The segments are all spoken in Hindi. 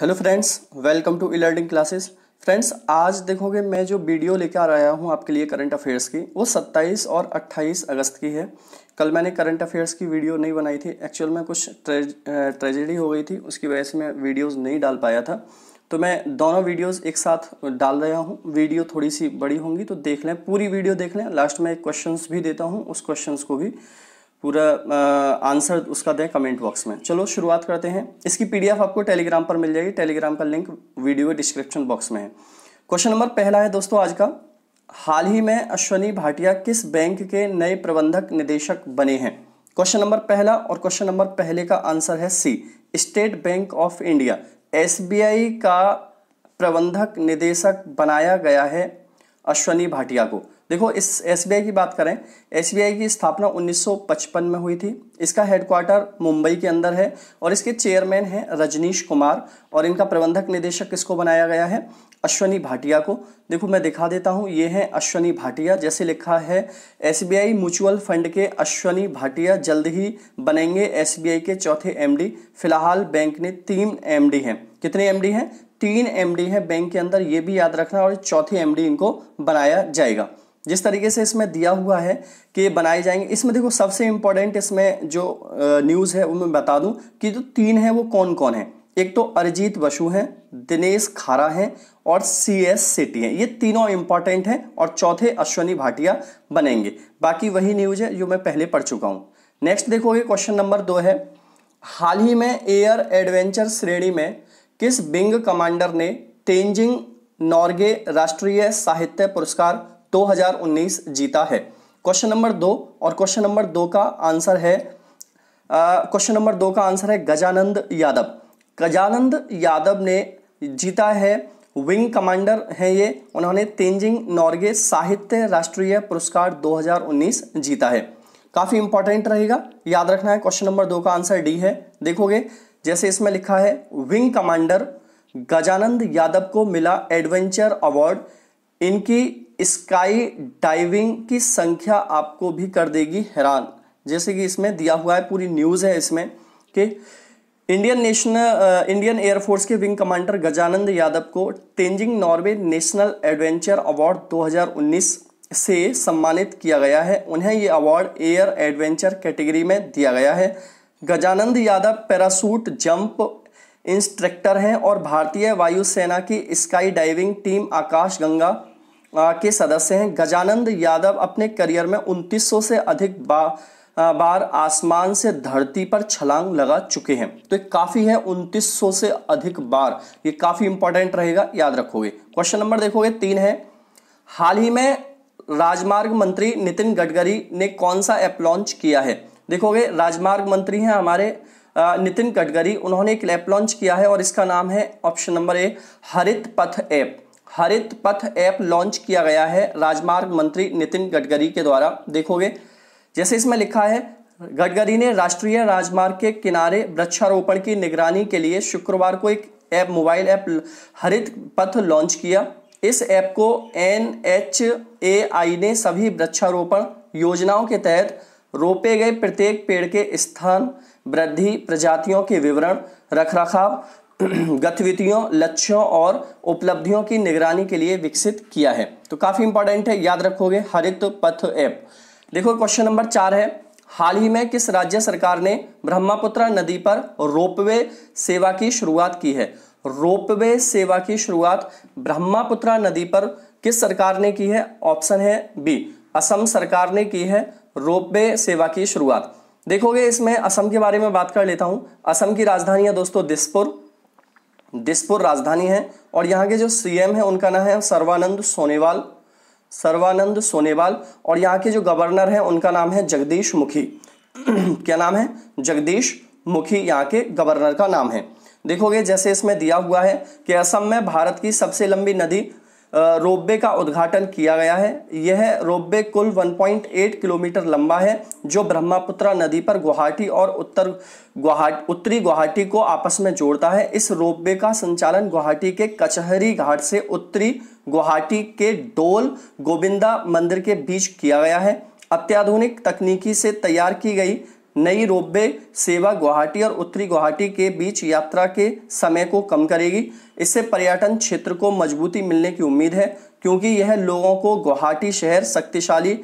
hello friends welcome to E learning classes friends आज देखोगे मैं जो वीडियो लेकर आ रहा हूँ आपके लिए करंट अफेयर्स की वो 27 और 28 अगस्त की है कल मैंने करंट अफेयर्स की वीडियो नहीं बनाई थी एक्चुअल में कुछ ट्रेज ट्रेजेडी हो गई थी उसकी वजह से मैं वीडियोस नहीं डाल पाया था तो मैं दोनों वीडियोस एक साथ डाल रहा हूँ वीडियो थोड़ी सी बड़ी होंगी तो देख लें पूरी वीडियो देख लें लास्ट में क्वेश्चन भी देता हूँ उस क्वेश्चन को भी पूरा आंसर उसका दें कमेंट बॉक्स में चलो शुरुआत करते हैं इसकी पीडीएफ आपको टेलीग्राम पर मिल जाएगी टेलीग्राम का लिंक वीडियो डिस्क्रिप्शन बॉक्स में है क्वेश्चन नंबर पहला है दोस्तों आज का हाल ही में अश्वनी भाटिया किस बैंक के नए प्रबंधक निदेशक बने हैं क्वेश्चन नंबर पहला और क्वेश्चन नंबर पहले का आंसर है C State Bank of India SBI का प्रबंधक निदेशक बनाया गया है अश्वनी भाटिया को देखो इस एस की बात करें एस की स्थापना 1955 में हुई थी इसका हेडक्वार्टर मुंबई के अंदर है और इसके चेयरमैन हैं रजनीश कुमार और इनका प्रबंधक निदेशक किसको बनाया गया है अश्वनी भाटिया को देखो मैं दिखा देता हूँ ये हैं अश्वनी भाटिया जैसे लिखा है एस म्यूचुअल फंड के अश्वनी भाटिया जल्द ही बनेंगे एस के चौथे एम फिलहाल बैंक ने तीन एम हैं कितने एम हैं तीन एम हैं बैंक के अंदर ये भी याद रखना और चौथे एम इनको बनाया जाएगा जिस तरीके से इसमें दिया हुआ है कि बनाए जाएंगे इसमें देखो सबसे इम्पोर्टेंट इसमें जो न्यूज़ है वो मैं बता दूं कि जो तीन है वो कौन कौन है एक तो अरिजीत बसु हैं दिनेश खारा हैं और सी एस सिटी हैं ये तीनों इम्पॉर्टेंट हैं और चौथे अश्वनी भाटिया बनेंगे बाकी वही न्यूज है जो मैं पहले पढ़ चुका हूँ नेक्स्ट देखोगे क्वेश्चन नंबर दो है हाल ही में एयर एडवेंचर श्रेणी में किस बिंग कमांडर ने तेंजिंग नॉर्गे राष्ट्रीय साहित्य पुरस्कार 2019 जीता है क्वेश्चन नंबर दो और क्वेश्चन नंबर दो का आंसर है क्वेश्चन नंबर दो का आंसर है गजानंद यादव गजानंद यादव ने जीता है विंग कमांडर हैं ये उन्होंने तेंजिंग नॉर्गे साहित्य राष्ट्रीय पुरस्कार 2019 जीता है काफ़ी इंपॉर्टेंट रहेगा याद रखना है क्वेश्चन नंबर दो का आंसर डी है देखोगे जैसे इसमें लिखा है विंग कमांडर गजानंद यादव को मिला एडवेंचर अवार्ड इनकी स्काई डाइविंग की संख्या आपको भी कर देगी हैरान जैसे कि इसमें दिया हुआ है पूरी न्यूज़ है इसमें कि इंडियन नेशनल इंडियन एयरफोर्स के विंग कमांडर गजानंद यादव को Tenzing Norgay national adventure award 2019 से सम्मानित किया गया है उन्हें ये अवार्ड एयर एडवेंचर कैटेगरी में दिया गया है Gajanand Yadav parachute jump instructor हैं और भारतीय वायुसेना की sky diving team Akash Ganga के सदस्य हैं गजानंद यादव अपने करियर में 2900 से अधिक बा, बार आसमान से धरती पर छलांग लगा चुके हैं तो काफ़ी है 2900 से अधिक बार ये काफ़ी इंपॉर्टेंट रहेगा याद रखोगे क्वेश्चन नंबर देखोगे तीन है हाल ही में राजमार्ग मंत्री नितिन गडकरी ने कौन सा ऐप लॉन्च किया है देखोगे राजमार्ग मंत्री हैं हमारे नितिन गडकरी उन्होंने एक ऐप लॉन्च किया है और इसका नाम है ऑप्शन नंबर ए हरित पथ ऐप हरित पथ ऐप लॉन्च किया गया है राजमार्ग मंत्री नितिन गडकरी के द्वारा देखोगे जैसे इसमें लिखा है गडकरी ने राष्ट्रीय राजमार्ग के किनारे वृक्षारोपण की निगरानी के लिए शुक्रवार को एक ऐप मोबाइल ऐप हरित पथ लॉन्च किया इस ऐप को एन एच ए आई ने सभी वृक्षारोपण योजनाओं के तहत रोपे गए प्रत्येक पेड़ के स्थान वृद्धि प्रजातियों के विवरण रखरखाव गतिविधियों लक्ष्यों और उपलब्धियों की निगरानी के लिए विकसित किया है तो काफ़ी इंपॉर्टेंट है याद रखोगे हरित पथ ऐप देखो क्वेश्चन नंबर चार है हाल ही में किस राज्य सरकार ने ब्रह्मपुत्र नदी पर रोपवे सेवा की शुरुआत की है रोपवे सेवा की शुरुआत ब्रह्मपुत्र नदी पर किस सरकार ने की है ऑप्शन है बी असम सरकार ने की है रोपवे सेवा की शुरुआत देखोगे इसमें असम के बारे में बात कर लेता हूं असम की राजधानी है दोस्तों दिसपुर दिसपुर राजधानी है और यहाँ के जो सीएम है उनका नाम है सर्वानंद सोनेवाल सर्वानंद सोनेवाल और यहाँ के जो गवर्नर है उनका नाम है जगदीश मुखी क्या नाम है जगदीश मुखी यहाँ के गवर्नर का नाम है देखोगे जैसे इसमें दिया हुआ है कि असम में भारत की सबसे लंबी नदी रोपवे का उद्घाटन किया गया है यह रोपवे कुल 1.8 किलोमीटर लंबा है जो ब्रह्मपुत्रा नदी पर गुवाहाटी और उत्तर गुवाहाटी उत्तरी गुवाहाटी को आपस में जोड़ता है इस रोपवे का संचालन गुवाहाटी के कचहरी घाट से उत्तरी गुवाहाटी के डोल गोविंदा मंदिर के बीच किया गया है अत्याधुनिक तकनीकी से तैयार की गई नई रोपवे सेवा गुवाहाटी और उत्तरी गुवाहाटी के बीच यात्रा के समय को कम करेगी इससे पर्यटन क्षेत्र को मजबूती मिलने की उम्मीद है क्योंकि यह लोगों को गुवाहाटी शहर शक्तिशाली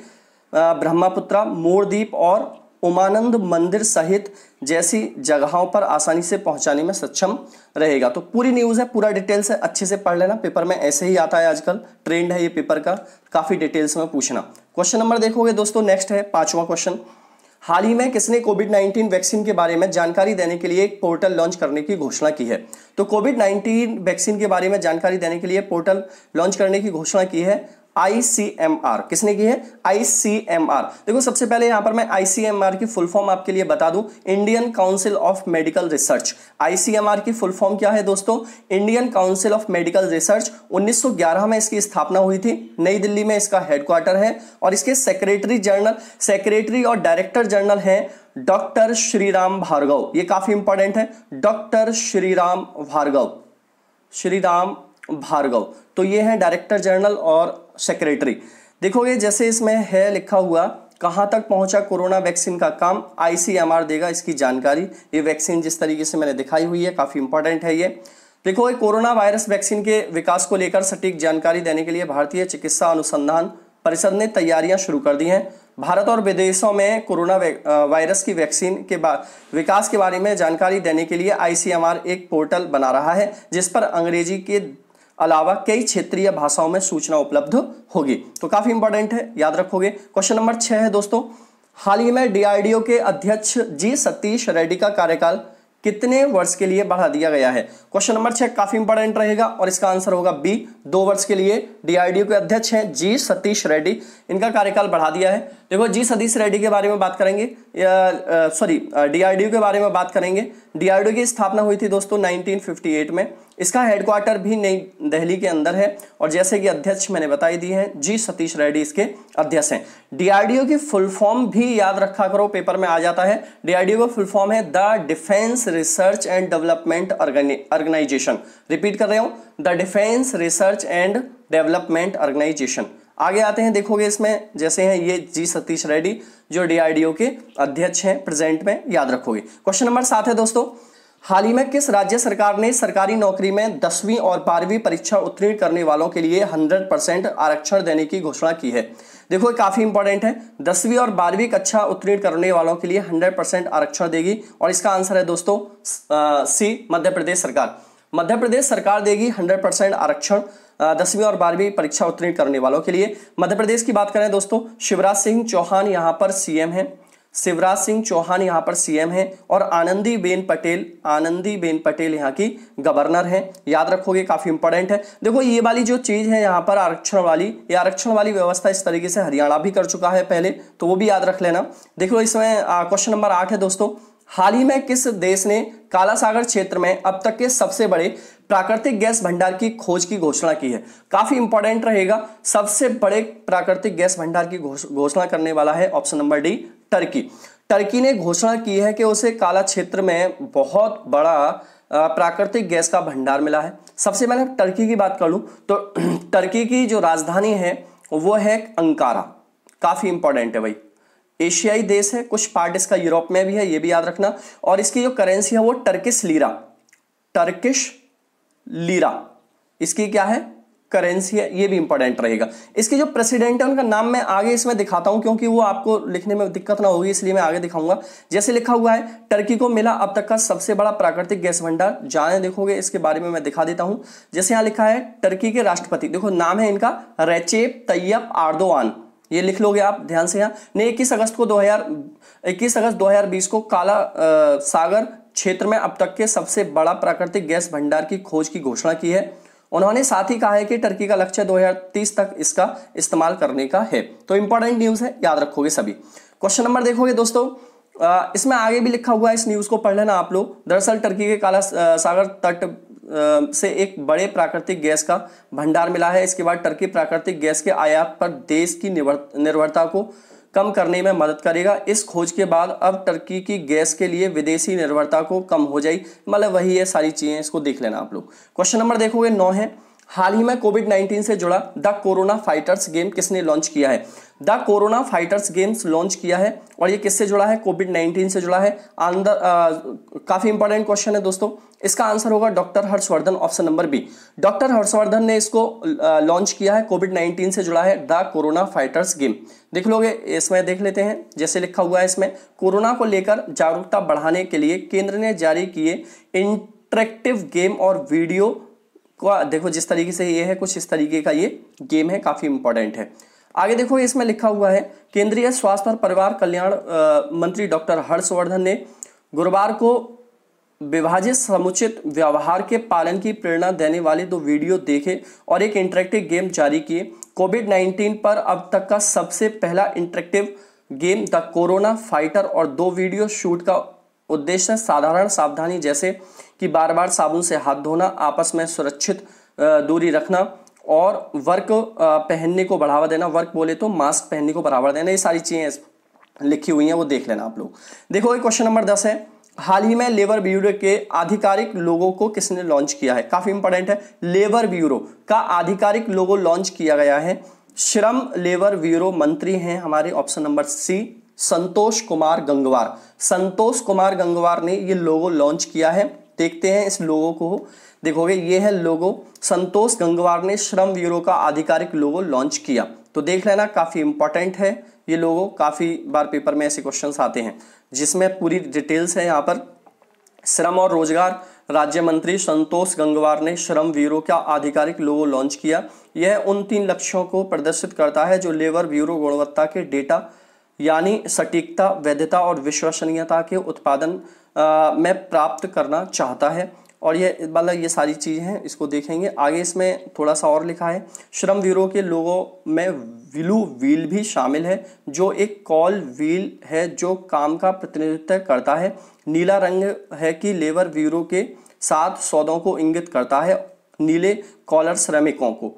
ब्रह्मपुत्रा मोरदीप और उमानंद मंदिर सहित जैसी जगहों पर आसानी से पहुंचाने में सक्षम रहेगा तो पूरी न्यूज़ है पूरा डिटेल्स है अच्छे से पढ़ लेना पेपर में ऐसे ही आता है आजकल ट्रेंड है ये पेपर का काफ़ी डिटेल्स में पूछना क्वेश्चन नंबर देखोगे दोस्तों नेक्स्ट है पांचवा क्वेश्चन हाल ही में किसने कोविड 19 वैक्सीन के बारे में जानकारी देने के लिए एक पोर्टल लॉन्च करने की घोषणा की है तो कोविड 19 वैक्सीन के बारे में जानकारी देने के लिए पोर्टल लॉन्च करने की घोषणा की है आईसीएमआर किसने की है ICMR देखो सबसे पहले यहां पर मैं ICMR की फुल फॉर्म आपके लिए बता दूं Indian Council of Medical Research ICMR की फुल फॉर्म क्या है दोस्तों Indian Council of Medical Research 1911 में इसकी स्थापना हुई थी नई दिल्ली में इसका हेडक्वार्टर है और इसके सेक्रेटरी जनरल सेक्रेटरी और डायरेक्टर जनरल है डॉक्टर श्रीराम भार्गव ये काफी इंपॉर्टेंट है डॉक्टर श्रीराम भार्गव श्रीराम भार्गव तो ये है डायरेक्टर जनरल और सेक्रेटरी देखोगे जैसे इसमें है लिखा हुआ कहाँ तक पहुँचा कोरोना वैक्सीन का काम आईसीएमआर देगा इसकी जानकारी ये वैक्सीन जिस तरीके से मैंने दिखाई हुई है काफ़ी इंपॉर्टेंट है ये देखो ये कोरोना वायरस वैक्सीन के विकास को लेकर सटीक जानकारी देने के लिए भारतीय चिकित्सा अनुसंधान परिषद ने तैयारियां शुरू कर दी हैं भारत और विदेशों में कोरोना वायरस की वैक्सीन के विकास के बारे में जानकारी देने के लिए आईसीएमआर एक पोर्टल बना रहा है जिस पर अंग्रेजी के अलावा कई क्षेत्रीय भाषाओं में सूचना उपलब्ध होगी तो काफी इंपॉर्टेंट है याद रखोगे क्वेश्चन नंबर छह है दोस्तों हाल ही में डीआरडीओ के अध्यक्ष जी सतीश रेड्डी का कार्यकाल कितने वर्ष के लिए बढ़ा दिया गया है क्वेश्चन नंबर छह काफी इंपॉर्टेंट रहेगा और इसका आंसर होगा बी दो वर्ष के लिए डीआरडीओ के अध्यक्ष हैं जी सतीश रेड्डी इनका कार्यकाल बढ़ा दिया है देखो जी सतीश रेड्डी के बारे में बात करेंगे सॉरी डीआरडीओ के बारे में बात करेंगे डीआरडीओ की स्थापना हुई थी दोस्तों नाइनटीन में इसका हेडक्वार्टर भी नई दिल्ली के अंदर है और जैसे कि अध्यक्ष मैंने बताई दी है जी सतीश रेड्डी इसके अध्यक्ष हैं डीआरडीओ की फुल फॉर्म भी याद रखा करो पेपर में आ जाता है डीआरडीओ का फुल फॉर्म है the Defence Research and Development Organisation repeat कर रहे हो the Defence Research and Development Organisation आगे आते हैं देखोगे इसमें जैसे हैं ये जी सतीश रेड्डी जो डीआरडीओ के अध्यक्ष हैं प्रेजेंट में याद रखोगे क्वेश्चन नंबर सात है दोस्तों हाल ही में किस राज्य सरकार ने सरकारी नौकरी में दसवीं और बारहवीं परीक्षा उत्तीर्ण करने वालों के लिए 100 परसेंट आरक्षण देने की घोषणा की है देखो काफ़ी इंपॉर्टेंट है दसवीं और बारहवीं कक्षा उत्तीर्ण करने वालों के लिए 100 परसेंट आरक्षण देगी और इसका आंसर है दोस्तों सी मध्य प्रदेश सरकार मध्य प्रदेश सरकार देगी हंड्रेड परसेंट आरक्षण दसवीं और बारहवीं परीक्षा उत्तीर्ण करने वालों के लिए मध्य प्रदेश की बात करें दोस्तों शिवराज सिंह चौहान यहाँ पर सीएम हैं शिवराज सिंह चौहान यहाँ पर सीएम हैं और आनंदी बेन पटेल आनंदी बेन पटेल यहाँ की गवर्नर हैं याद रखोगे काफ़ी इंपॉर्टेंट है देखो ये वाली जो चीज़ है यहाँ पर आरक्षण वाली ये आरक्षण वाली व्यवस्था इस तरीके से हरियाणा भी कर चुका है पहले तो वो भी याद रख लेना देखो इसमें क्वेश्चन नंबर आठ है दोस्तों हाल ही में किस देश ने काला सागर क्षेत्र में अब तक के सबसे बड़े प्राकृतिक गैस भंडार की खोज की घोषणा की है काफी इंपॉर्टेंट रहेगा सबसे बड़े प्राकृतिक गैस भंडार की घोषणा करने वाला है option number D Turkey Turkey ने घोषणा की है कि उसे काला क्षेत्र में बहुत बड़ा प्राकृतिक गैस का भंडार मिला है सबसे पहले टर्की की बात कर लूं तो टर्की की जो राजधानी है वो है अंकारा काफ़ी इंपॉर्टेंट है भाई एशियाई देश है कुछ पार्ट इसका यूरोप में भी है ये भी याद रखना और इसकी जो करेंसी है वो टर्किश लीरा टर्किश लीरा इसकी क्या है करेंसी है ये भी इंपॉर्टेंट रहेगा इसके जो प्रेसिडेंट है उनका नाम मैं आगे इसमें दिखाता हूं क्योंकि वो आपको लिखने में दिक्कत ना होगी इसलिए मैं आगे दिखाऊंगा जैसे लिखा हुआ है टर्की को मिला अब तक का सबसे बड़ा प्राकृतिक गैस भंडार जाने देखोगे इसके बारे में मैं दिखा देता हूं जैसे यहां लिखा है टर्की के राष्ट्रपति देखो नाम है इनका रेचेप तैयब आर्दोवान ये लिख लोगे आप ध्यान से यहाँ ने इक्कीस अगस्त को 2000 21 अगस्त 2020 को काला आ, सागर क्षेत्र में अब तक के सबसे बड़ा प्राकृतिक गैस भंडार की खोज की घोषणा की है उन्होंने साथ ही कहा है कि टर्की का लक्ष्य 2030 तक इसका इस्तेमाल करने का है तो इंपॉर्टेंट न्यूज है याद रखोगे सभी क्वेश्चन नंबर देखोगे दोस्तों आ, इसमें आगे भी लिखा हुआ है इस न्यूज को पढ़ लेना आप लोग दरअसल टर्की के काला सागर तट से एक बड़े प्राकृतिक गैस का भंडार मिला है इसके बाद टर्की प्राकृतिक गैस के आयात पर देश की निर्भरता को कम करने में मदद करेगा इस खोज के बाद अब टर्की की गैस के लिए विदेशी निर्भरता को कम हो जाएगी मतलब वही है सारी चीज़ें इसको देख लेना आप लोग क्वेश्चन नंबर देखोगे नौ है हाल ही में कोविड 19 से जुड़ा द कोरोना फाइटर्स गेम किसने लॉन्च किया है the corona fighters games launch किया है और ये किससे जुड़ा है कोविड 19 से जुड़ा है आंदर काफ़ी इंपॉर्टेंट क्वेश्चन है दोस्तों इसका आंसर होगा doctor Harshvardhan option number B doctor Harshvardhan ने इसको लॉन्च किया है कोविड 19 से जुड़ा है द कोरोना फाइटर्स गेम देख लोगे इसमें देख लेते हैं जैसे लिखा हुआ है इसमें कोरोना को लेकर जागरूकता बढ़ाने के लिए केंद्र ने जारी किए इंट्रैक्टिव गेम और वीडियो देखो जिस तरीके से ये है कुछ इस तरीके का ये गेम है काफ़ी इंपॉर्टेंट है आगे देखो इसमें लिखा हुआ है केंद्रीय स्वास्थ्य और परिवार कल्याण मंत्री डॉक्टर हर्षवर्धन ने गुरुवार को विभाजित समुचित व्यवहार के पालन की प्रेरणा देने वाले दो वीडियो देखे और एक इंटरेक्टिव गेम जारी किए कोविड 19 पर अब तक का सबसे पहला interactive game the corona fighter और दो वीडियो शूट का उद्देश्य साधारण सावधानी जैसे कि बार बार साबुन से हाथ धोना आपस में सुरक्षित दूरी रखना और वर्क पहनने को बढ़ावा देना वर्क बोले तो मास्क पहनने को बढ़ावा देना ये सारी चीज़ें लिखी हुई हैं वो देख लेना आप लोग देखो ये क्वेश्चन नंबर दस है हाल ही में लेबर ब्यूरो के आधिकारिक लोगों को किसने लॉन्च किया है काफ़ी इंपॉर्टेंट है लेबर ब्यूरो का आधिकारिक लोगो लॉन्च किया गया है श्रम लेबर ब्यूरो मंत्री हैं हमारे option number C Santosh Kumar Gangwar Santosh Kumar Gangwar ने ये लोगो लॉन्च किया है देखते हैं इस लोगो को देखोगे ये है लोगो संतोष गंगवार ने श्रम ब्यूरो का आधिकारिक लोगो लॉन्च किया तो देख लेना काफ़ी इंपॉर्टेंट है ये लोगो काफ़ी बार पेपर में ऐसे क्वेश्चन आते हैं जिसमें पूरी डिटेल्स है यहाँ पर श्रम और रोजगार राज्य मंत्री संतोष गंगवार ने श्रम ब्यूरो का आधिकारिक लोगो लॉन्च किया यह उन तीन लक्ष्यों को प्रदर्शित करता है जो लेबर ब्यूरो गुणवत्ता के डेटा यानी सटीकता वैधता और विश्वसनीयता के उत्पादन में प्राप्त करना चाहता है और ये मतलब ये सारी चीज़ें हैं इसको देखेंगे आगे इसमें थोड़ा सा और लिखा है श्रम व्यूरो के लोगों में विलू व्हील भी शामिल है जो एक कॉल व्हील है जो काम का प्रतिनिधित्व करता है नीला रंग है कि लेबर व्यूरो के साथ सौदों को इंगित करता है नीले कॉलर श्रमिकों को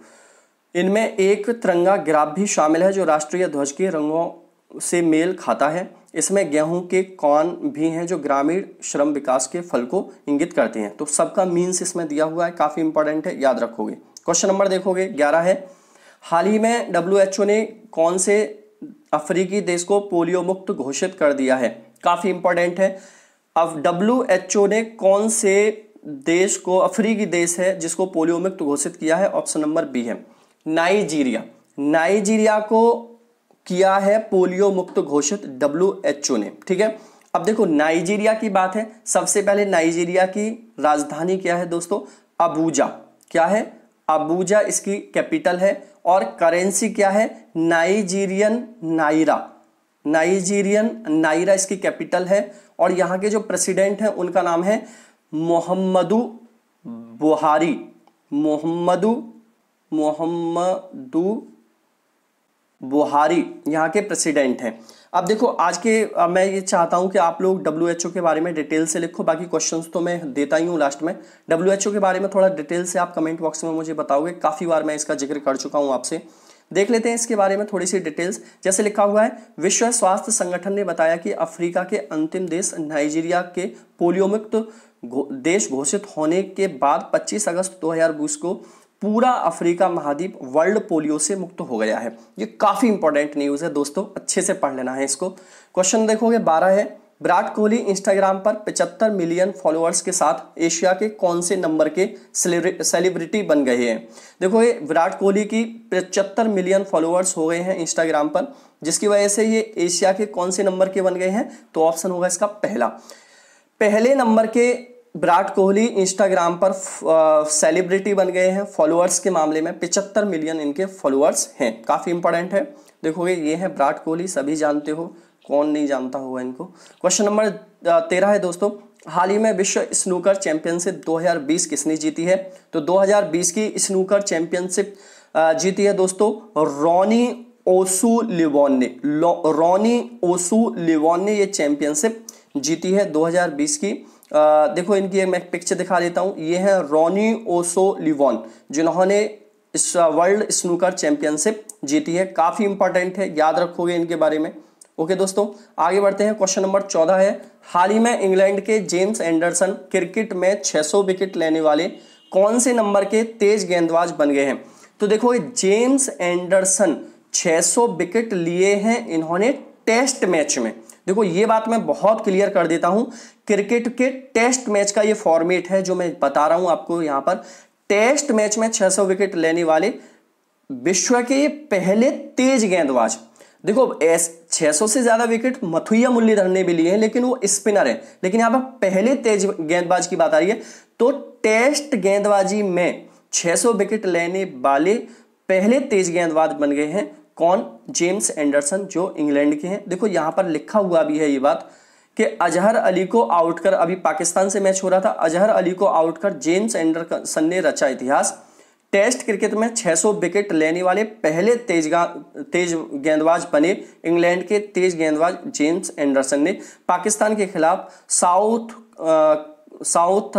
इनमें एक तिरंगा ग्राफ भी शामिल है जो राष्ट्रीय ध्वज के रंगों से मेल खाता है इसमें गेहूं के कौन भी हैं जो ग्रामीण श्रम विकास के फल को इंगित करते हैं तो सबका मीन्स इसमें दिया हुआ है काफ़ी इंपॉर्टेंट है याद रखोगे क्वेश्चन नंबर देखोगे ग्यारह है हाल ही में डब्ल्यू ने कौन से अफ्रीकी देश को पोलियो मुक्त घोषित कर दिया है काफ़ी इंपॉर्टेंट है अब डब्ल्यू ने कौन से देश को अफ्रीकी देश है जिसको पोलियो मुक्त घोषित किया है ऑप्शन नंबर बी है नाइजीरिया नाइजीरिया को किया है पोलियो मुक्त घोषित डब्ल्यू ने ठीक है अब देखो नाइजीरिया की बात है सबसे पहले नाइजीरिया की राजधानी क्या है दोस्तों अबूजा क्या है अबूजा इसकी कैपिटल है और करेंसी क्या है नाइजीरियन नाइरा नाइजीरियन नाइरा इसकी कैपिटल है और यहाँ के जो प्रेसिडेंट हैं उनका नाम है मोहम्मदू बुहारी मोहम्मदू मोहम्मदू बुहारी यहाँ के प्रेसिडेंट हैं अब देखो आज के अब मैं ये चाहता हूँ कि आप लोग डब्ल्यू के बारे में डिटेल से लिखो बाकी क्वेश्चंस तो मैं देता ही हूँ लास्ट में डब्ल्यू के बारे में थोड़ा डिटेल से आप कमेंट बॉक्स में मुझे बताओगे काफ़ी बार मैं इसका जिक्र कर चुका हूँ आपसे देख लेते हैं इसके बारे में थोड़ी सी डिटेल्स जैसे लिखा हुआ है विश्व स्वास्थ्य संगठन ने बताया कि अफ्रीका के अंतिम देश नाइजीरिया के पोलियोमुक्त देश घोषित होने के बाद 25 अगस्त 2020 को पूरा अफ्रीका महाद्वीप वर्ल्ड पोलियो से मुक्त हो गया है ये काफ़ी इंपॉर्टेंट न्यूज़ है दोस्तों अच्छे से पढ़ लेना है इसको क्वेश्चन देखोगे बारह है विराट कोहली इंस्टाग्राम पर 75 मिलियन फॉलोअर्स के साथ एशिया के कौन से नंबर के सेलिब्रिटी बन गए हैं देखो ये विराट कोहली की 75 मिलियन फॉलोअर्स हो गए हैं इंस्टाग्राम पर जिसकी वजह से ये एशिया के कौन से नंबर के बन गए हैं तो ऑप्शन होगा इसका पहला पहले नंबर के विराट कोहली इंस्टाग्राम पर सेलिब्रिटी बन गए हैं फॉलोअर्स के मामले में पिचहत्तर मिलियन इनके फॉलोअर्स हैं काफ़ी इंपॉर्टेंट है देखोगे ये है विराट कोहली सभी जानते हो कौन नहीं जानता होगा इनको क्वेश्चन नंबर तेरह है दोस्तों हाल ही में विश्व स्नूकर चैंपियनशिप 2020 किसने जीती है तो 2020 की स्नूकर चैंपियनशिप जीती है दोस्तों रॉनी ओसू लिवॉन ने रॉनी ओसू लिवॉन ने ये चैंपियनशिप जीती है 2020 की देखो इनकी एक मैं पिक्चर दिखा देता हूँ ये है रोनी ओसो लिवॉन जिन्होंने इस वर्ल्ड स्नूकर चैंपियनशिप जीती है काफ़ी इंपॉर्टेंट है याद रखोगे इनके बारे में ओके दोस्तों आगे बढ़ते हैं क्वेश्चन नंबर चौदह है हाल ही में इंग्लैंड के जेम्स एंडरसन क्रिकेट में छह विकेट लेने वाले कौन से नंबर के तेज गेंदबाज बन गए हैं तो देखो जेम्स एंडरसन 600 विकेट लिए हैं इन्होंने टेस्ट मैच में देखो ये बात मैं बहुत क्लियर कर देता हूं क्रिकेट के टेस्ट मैच का ये फॉर्मेट है जो मैं बता रहा हूं आपको यहां पर टेस्ट मैच में 600 विकेट लेने वाले विश्व के पहले तेज गेंदबाज देखो एस 600 से ज्यादा विकेट मथुया मुरलीधर ने भी लिए हैं लेकिन वो स्पिनर है लेकिन यहां पर पहले तेज गेंदबाज की बात आ रही है तो टेस्ट गेंदबाजी में 600 विकेट लेने वाले पहले तेज गेंदबाज बन गए हैं कौन जेम्स एंडरसन जो इंग्लैंड के हैं देखो यहाँ पर लिखा हुआ भी है ये बात कि अजहर अली को आउट कर अभी पाकिस्तान से मैच हो रहा था अजहर अली को आउट कर जेम्स एंडरसन ने रचा इतिहास टेस्ट क्रिकेट में 600 विकेट लेने वाले पहले तेज तेज गेंदबाज बने इंग्लैंड के तेज गेंदबाज जेम्स एंडरसन ने पाकिस्तान के खिलाफ साउथ साउथ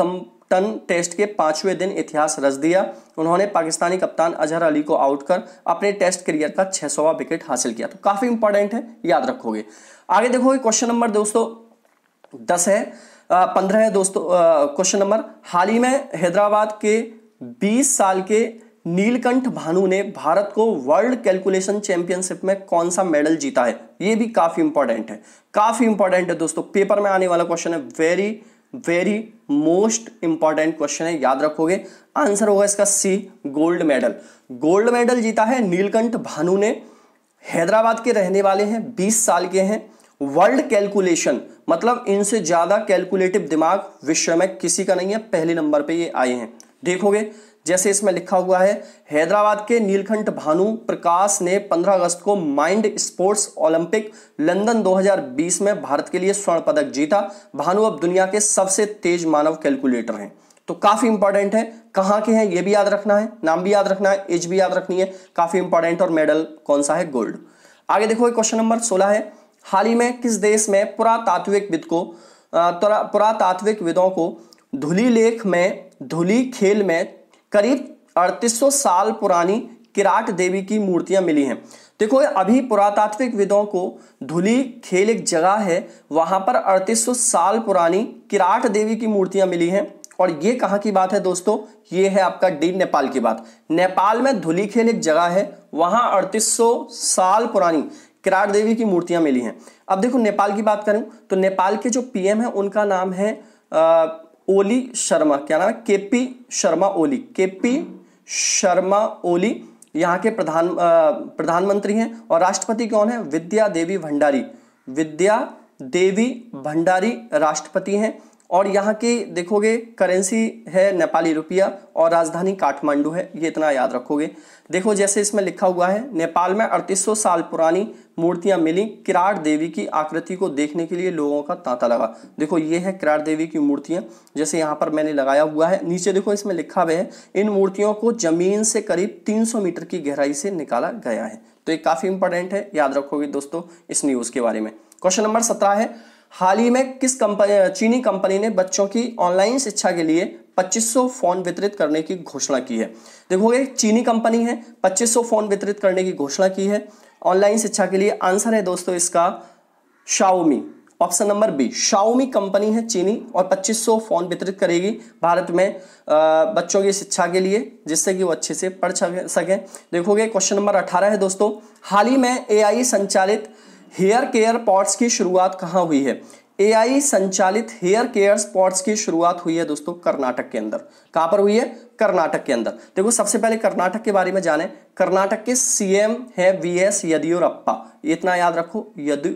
टन टेस्ट के पांचवें दिन इतिहास रच दिया उन्होंने पाकिस्तानी कप्तान अजहर अली को आउट कर अपने टेस्ट करियर का छह विकेट हासिल किया तो काफी इंपॉर्टेंट है याद रखोगे आगे देखोगे क्वेश्चन नंबर दोस्तों दस है पंद्रह है दोस्तों क्वेश्चन नंबर हाल ही में हैदराबाद के बीस साल के नीलकंठ भानु ने भारत को वर्ल्ड कैलकुलेशन चैंपियनशिप में कौन सा मेडल जीता है यह भी काफी इंपॉर्टेंट है काफी इंपॉर्टेंट है दोस्तों पेपर में आने वाला क्वेश्चन है very very most important question है याद रखोगे आंसर होगा इसका C gold medal gold medal जीता है नीलकंठ भानु ने हैदराबाद के रहने वाले हैं बीस साल के हैं वर्ल्ड कैलकुलेशन मतलब इनसे ज़्यादा कैलकुलेटिव दिमाग विश्व में किसी का नहीं है पहले नंबर पे ये आए हैं देखोगे जैसे इसमें लिखा हुआ है हैदराबाद के नीलकंठ भानु प्रकाश ने 15 अगस्त को माइंड स्पोर्ट्स ओलंपिक लंदन 2020 में भारत के लिए स्वर्ण पदक जीता भानु अब दुनिया के सबसे तेज मानव कैलकुलेटर हैं तो काफी इंपॉर्टेंट है कहाँ के हैं ये भी याद रखना है नाम भी याद रखना है एज भी याद रखनी है काफी इंपॉर्टेंट और मेडल कौन सा है गोल्ड आगे देखो क्वेश्चन नंबर सोलह है हाल ही में किस देश में पुरातात्विक विद को पुरातात्विक विदों को धुली लेख में धुली खेल में करीब 3800 साल पुरानी किराट देवी की मूर्तियां मिली हैं देखो अभी पुरातात्विक विदों को धुली खेल एक जगह है वहां पर 3800 साल पुरानी किराट देवी की मूर्तियां मिली हैं और ये कहाँ की बात है दोस्तों ये है आपका डी नेपाल की बात नेपाल में धुली खेल एक जगह है वहां 3800 साल पुरानी किराट देवी की मूर्तियां मिली हैं अब देखो नेपाल की बात करें तो नेपाल के जो पीएम है उनका नाम है आ, ओली शर्मा क्या नाम है केपी शर्मा ओली केपी शर्मा ओली यहाँ के प्रधान प्रधानमंत्री हैं और राष्ट्रपति कौन है विद्या देवी भंडारी विद्या देवी भंडारी राष्ट्रपति हैं और यहाँ की देखोगे करेंसी है नेपाली रुपया और राजधानी काठमांडू है ये इतना याद रखोगे देखो जैसे इसमें लिखा हुआ है नेपाल में अड़तीस साल पुरानी मूर्तियां मिली किरार देवी की आकृति को देखने के लिए लोगों का तांता लगा देखो ये है किरार देवी की मूर्तियां जैसे यहाँ पर मैंने लगाया हुआ है नीचे देखो इसमें लिखा हुआ है इन मूर्तियों को जमीन से करीब 300 मीटर की गहराई से निकाला गया है तो ये काफ़ी इंपॉर्टेंट है याद रखोगे दोस्तों इस न्यूज़ के बारे में क्वेश्चन नंबर सत्रह है हाल ही में किस कंपनी चीनी कंपनी ने बच्चों की ऑनलाइन शिक्षा के लिए 2500 फोन वितरित करने की घोषणा की है देखो चीनी कंपनी है 2500 फोन वितरित करने की घोषणा की है ऑनलाइन शिक्षा के लिए आंसर है दोस्तों इसका Xiaomi option number B Xiaomi company है चीनी और 2500 फोन वितरित करेगी भारत में बच्चों की शिक्षा के लिए जिससे कि वो अच्छे से पढ़ सकें देखोगे क्वेश्चन नंबर 18 है दोस्तों हाल ही में एआई संचालित हेयर केयर पॉट्स की शुरुआत कहाँ हुई है ए संचालित हेयर केयर स्पॉट्स की शुरुआत हुई है दोस्तों कर्नाटक के अंदर कहां पर हुई है कर्नाटक के अंदर देखो सबसे पहले कर्नाटक के बारे में जाने कर्नाटक के सीएम है वी एस यदियूरप्पा इतना याद रखो यदि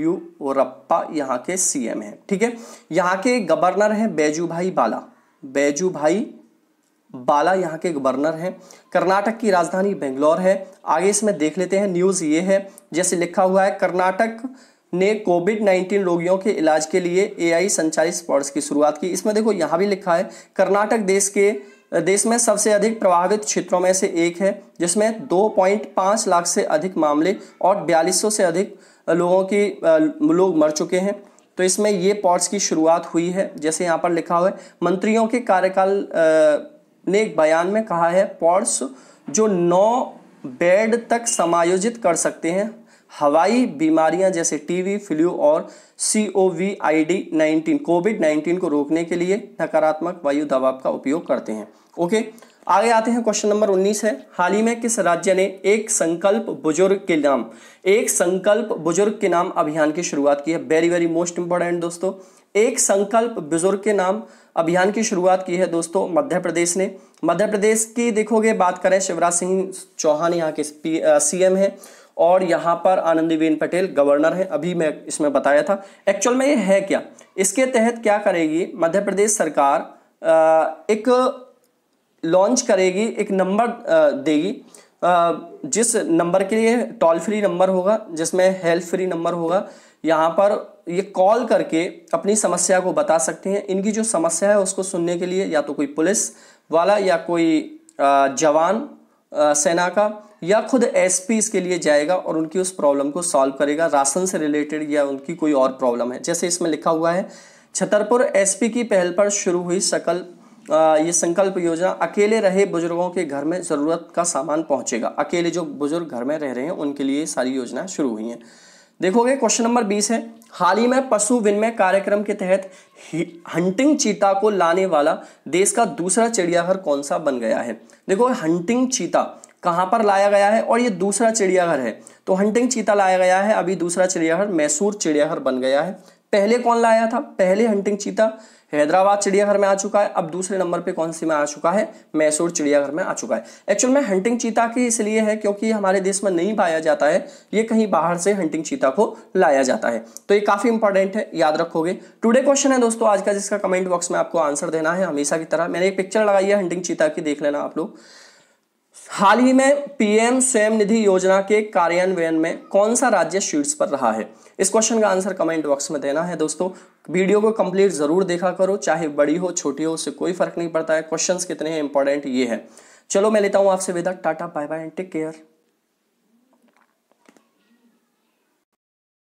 यूरप्पा यहाँ के सीएम है ठीक है यहाँ के गवर्नर है बैजू भाई बाला बैजू भाई बाला यहाँ के गवर्नर हैं कर्नाटक की राजधानी बेंगलोर है आगे इसमें देख लेते हैं न्यूज़ ये है जैसे लिखा हुआ है कर्नाटक ने कोविड 19 रोगियों के इलाज के लिए एआई संचालित स्पॉट्स की शुरुआत की इसमें देखो यहाँ भी लिखा है कर्नाटक देश के देश में सबसे अधिक प्रभावित क्षेत्रों में से एक है जिसमें 2.5 लाख से अधिक मामले और बयालीस से अधिक लोगों की लोग मर चुके हैं तो इसमें ये पॉट्स की शुरुआत हुई है जैसे यहाँ पर लिखा हुआ है मंत्रियों के कार्यकाल ने एक बयान में कहा है पॉड्स जो नौ बेड तक समायोजित कर सकते हैं हवाई बीमारियां जैसे टीवी फ्लू और C O V I D nineteen Covid nineteen को रोकने के लिए नकारात्मक वायु दबाव का उपयोग करते हैं ओके आगे आते हैं क्वेश्चन नंबर 19 है हाल ही में किस राज्य ने एक संकल्प बुजुर्ग के नाम एक संकल्प बुजुर्ग के नाम अभियान की शुरुआत की है वेरी वेरी मोस्ट इंपॉर्टेंट दोस्तों एक संकल्प बुजुर्ग के नाम अभियान की शुरुआत की है दोस्तों मध्य प्रदेश ने मध्य प्रदेश की देखोगे बात करें शिवराज सिंह चौहान यहाँ के सी एम है और यहाँ पर आनंदीबेन पटेल गवर्नर हैं अभी मैं इसमें बताया था एक्चुअल में ये है क्या इसके तहत क्या करेगी मध्य प्रदेश सरकार एक लॉन्च करेगी एक नंबर देगी जिस नंबर के लिए टोल फ्री नंबर होगा जिसमें हेल्प फ्री नंबर होगा यहाँ पर ये कॉल करके अपनी समस्या को बता सकते हैं इनकी जो समस्या है उसको सुनने के लिए या तो कोई पुलिस वाला या कोई जवान सेना का या खुद एसपी इसके लिए जाएगा और उनकी उस प्रॉब्लम को सॉल्व करेगा राशन से रिलेटेड या उनकी कोई और प्रॉब्लम है जैसे इसमें लिखा हुआ है छतरपुर एसपी की पहल पर शुरू हुई सकल ये संकल्प योजना अकेले रहे बुजुर्गों के घर में ज़रूरत का सामान पहुंचेगा अकेले जो बुजुर्ग घर में रह रहे हैं उनके लिए सारी योजना शुरू हुई हैं देखोगे क्वेश्चन नंबर बीस है हाल ही में पशु विनिमय कार्यक्रम के तहत हंटिंग चीता को लाने वाला देश का दूसरा चिड़ियाघर कौन सा बन गया है देखो हंटिंग चीता कहां पर लाया गया है और ये दूसरा चिड़ियाघर है तो हंटिंग चीता लाया गया है अभी दूसरा चिड़ियाघर मैसूर चिड़ियाघर बन गया है पहले कौन लाया था पहले हंटिंग चीता हैदराबाद चिड़ियाघर में आ चुका है अब दूसरे नंबर पे कौन सी में आ चुका है मैसूर चिड़ियाघर में आ चुका है एक्चुअल में हंटिंग चीता की इसलिए है क्योंकि हमारे देश में नहीं पाया जाता है ये कहीं बाहर से हंटिंग चीता को लाया जाता है तो ये काफी इंपॉर्टेंट है याद रखोगे टुडे क्वेश्चन है दोस्तों आज का जिसका कमेंट बॉक्स में आपको आंसर देना है हमेशा की तरह मैंने एक पिक्चर लगाई है हंटिंग चीता की देख लेना आप लोग हाल ही में पीएम स्वयं निधि योजना के कार्यान्वयन में कौन सा राज्य शीर्ष पर रहा है इस क्वेश्चन का आंसर कमेंट बॉक्स में देना है दोस्तों वीडियो को कंप्लीट ज़रूर देखा करो चाहे बड़ी हो छोटी हो उससे कोई फर्क नहीं पड़ता है क्वेश्चंस कितने हैं इंपॉर्टेंट ये है चलो मैं लेता हूँ आपसे विदा tata bye bye and take care